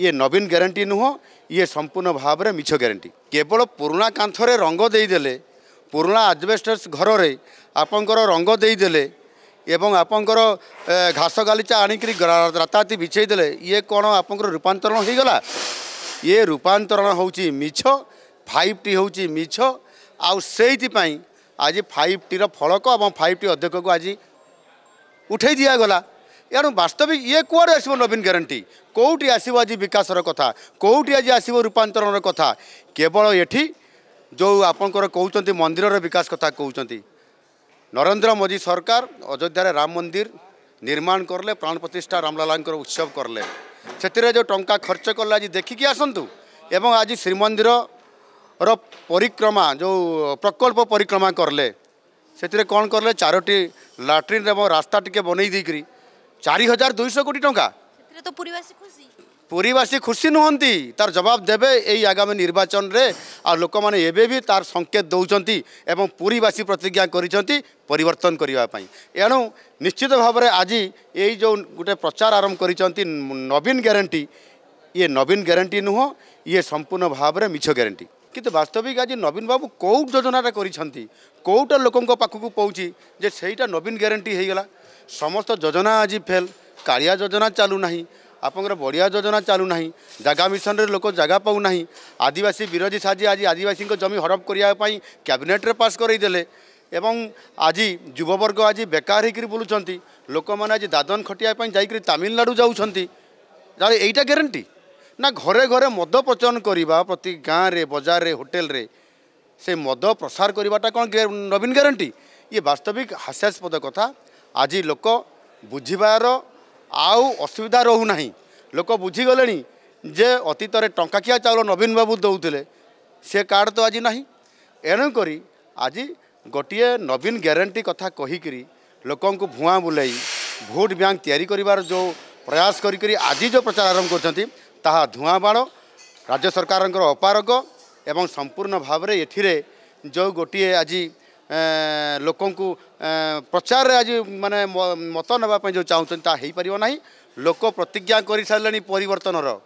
ଇଏ ନବୀନ ଗ୍ୟାରେଣ୍ଟି ନୁହଁ ଇଏ ସମ୍ପୂର୍ଣ୍ଣ ଭାବରେ ମିଛ ଗ୍ୟାରେଣ୍ଟି କେବଳ ପୁରୁଣା କାନ୍ଥରେ ରଙ୍ଗ ଦେଇଦେଲେ ପୁରୁଣା ଆଜବେଷ୍ଟସ୍ ଘରରେ ଆପଣଙ୍କର ରଙ୍ଗ ଦେଇଦେଲେ ଏବଂ ଆପଣଙ୍କର ଘାସ ଗାଲିଚା ଆଣିକରି ରାତାରାତି ବିଛେଇଦେଲେ ଇଏ କ'ଣ ଆପଣଙ୍କର ରୂପାନ୍ତରଣ ହୋଇଗଲା ଇଏ ରୂପାନ୍ତରଣ ହେଉଛି ମିଛ ଫାଇଭ୍ ଟି ହେଉଛି ମିଛ ଆଉ ସେଇଥିପାଇଁ ଆଜି ଫାଇଭ୍ ଟିର ଫଳକ ଏବଂ ଫାଇଭ୍ ଟି ଅଧ୍ୟକ୍ଷକୁ ଆଜି ଉଠେଇ ଦିଆଗଲା ଏଣୁ ବାସ୍ତବିକ ଇଏ କୁଆଡ଼େ ଆସିବ ନବୀନ ଗ୍ୟାରେଣ୍ଟି କେଉଁଠି ଆସିବ ଆଜି ବିକାଶର କଥା କେଉଁଠି ଆଜି ଆସିବ ରୂପାନ୍ତରଣର କଥା କେବଳ ଏଠି ଯେଉଁ ଆପଣଙ୍କର କହୁଛନ୍ତି ମନ୍ଦିରର ବିକାଶ କଥା କହୁଛନ୍ତି ନରେନ୍ଦ୍ର ମୋଦି ସରକାର ଅଯୋଧ୍ୟାରେ ରାମ ମନ୍ଦିର ନିର୍ମାଣ କଲେ ପ୍ରାଣ ପ୍ରତିଷ୍ଠା ରାମଲାଲାଙ୍କର ଉତ୍ସବ କଲେ ସେଥିରେ ଯେଉଁ ଟଙ୍କା ଖର୍ଚ୍ଚ କଲେ ଆଜି ଦେଖିକି ଆସନ୍ତୁ ଏବଂ ଆଜି ଶ୍ରୀମନ୍ଦିରର ପରିକ୍ରମା ଯେଉଁ ପ୍ରକଳ୍ପ ପରିକ୍ରମା କଲେ ସେଥିରେ କ'ଣ କଲେ ଚାରୋଟି ଲାଟ୍ରିନ୍ ଏବଂ ରାସ୍ତା ଟିକେ ବନେଇ ଦେଇକରି চারি হাজার দুইশো কোটি টাকা পুরীবাসী খুশি নুহতি তার জবাব দেবে এই আগামী নির্বাচনরে আপনার এবে বি তার সংকেত দৌঁচ এবং পুরীবাসী প্রতিজ্ঞা করেছেন পরিবর্তন করা এণু নিশ্চিত ভাবে আজ এই যে গোটে প্রচার আরম্ভ করেছেন নবীন গ্যারেটি ইয়ে নবীন গ্যারেটি নুহ ইয়ে সম্পূর্ণ ভাবে মিছ গ্যারেটি কিন্তু বাস্তবিক আজ নবীন বাবু কেউ যোজনাটা করেছেন কেউটা লোক পাখক পৌঁছি যে সেইটা নবীন গ্যারেটি হয়ে গলা ସମସ୍ତ ଯୋଜନା ଆଜି ଫେଲ୍ କାଳିଆ ଯୋଜନା ଚାଲୁନାହିଁ ଆପଣଙ୍କର ବଢ଼ିଆ ଯୋଜନା ଚାଲୁନାହିଁ ଜାଗା ମିଶନରେ ଲୋକ ଜାଗା ପାଉନାହିଁ ଆଦିବାସୀ ବିରୋଧୀ ସାଜି ଆଜି ଆଦିବାସୀଙ୍କ ଜମି ହଡପ କରିବା ପାଇଁ କ୍ୟାବିନେଟ୍ରେ ପାସ୍ କରାଇଦେଲେ ଏବଂ ଆଜି ଯୁବବର୍ଗ ଆଜି ବେକାର ହେଇକରି ବୁଲୁଛନ୍ତି ଲୋକମାନେ ଆଜି ଦାଦନ ଖଟିବା ପାଇଁ ଯାଇକରି ତାମିଲନାଡ଼ୁ ଯାଉଛନ୍ତି ତାହେଲେ ଏଇଟା ଗ୍ୟାରେଣ୍ଟି ନା ଘରେ ଘରେ ମଦ ପ୍ରଚଳନ କରିବା ପ୍ରତି ଗାଁରେ ବଜାରରେ ହୋଟେଲରେ ସେ ମଦ ପ୍ରସାର କରିବାଟା କ'ଣ ନବୀନ ଗ୍ୟାରେଣ୍ଟି ଇଏ ବାସ୍ତବିକ ହାସ୍ୟାସ୍ପଦ କଥା ଆଜି ଲୋକ ବୁଝିବାର ଆଉ ଅସୁବିଧା ରହୁନାହିଁ ଲୋକ ବୁଝିଗଲେଣି ଯେ ଅତୀତରେ ଟଙ୍କାକିଆ ଚାଉଳ ନବୀନ ବାବୁ ଦେଉଥିଲେ ସେ କାର୍ଡ଼ ତ ଆଜି ନାହିଁ ଏଣୁକରି ଆଜି ଗୋଟିଏ ନବୀନ ଗ୍ୟାରେଣ୍ଟି କଥା କହିକିରି ଲୋକଙ୍କୁ ଭୂଆଁ ବୁଲେଇ ଭୋଟ୍ ବ୍ୟାଙ୍କ ତିଆରି କରିବାର ଯେଉଁ ପ୍ରୟାସ କରିକିରି ଆଜି ଯେଉଁ ପ୍ରଚାର ଆରମ୍ଭ କରୁଛନ୍ତି ତାହା ଧୂଆଁବାଣ ରାଜ୍ୟ ସରକାରଙ୍କର ଅପାରକ ଏବଂ ସମ୍ପୂର୍ଣ୍ଣ ଭାବରେ ଏଥିରେ ଯେଉଁ ଗୋଟିଏ ଆଜି ଲୋକଙ୍କୁ ପ୍ରଚାରରେ ଆଜି ମାନେ ମତ ନେବା ପାଇଁ ଯେଉଁ ଚାହୁଁଛନ୍ତି ତାହା ହୋଇପାରିବ ନାହିଁ ଲୋକ ପ୍ରତିଜ୍ଞା କରିସାରିଲେଣି ପରିବର୍ତ୍ତନର